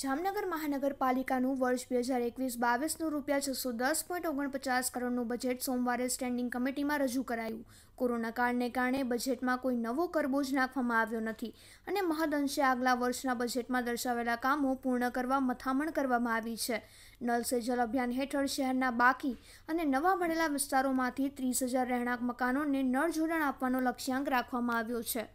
જામનગર મહાનગરપાલિકાનું વર્ષ બે હજાર એકવીસ બાવીસનું રૂપિયા છસો દસ પોઈન્ટ ઓગણપચાસ કરોડનું બજેટ સોમવારે સ્ટેન્ડિંગ કમિટીમાં રજૂ કરાયું કોરોના કાળને કારણે બજેટમાં કોઈ નવો કરબોજ નાખવામાં આવ્યો નથી અને મહદઅંશે આગલા વર્ષના બજેટમાં દર્શાવેલા કામો પૂર્ણ કરવા મથામણ કરવામાં આવી છે નલ સે જલ અભિયાન હેઠળ શહેરના બાકી અને નવા ભણેલા વિસ્તારોમાંથી ત્રીસ હજાર રહેણાંક મકાનોને નળ જોડાણ આપવાનો લક્ષ્યાંક રાખવામાં આવ્યો છે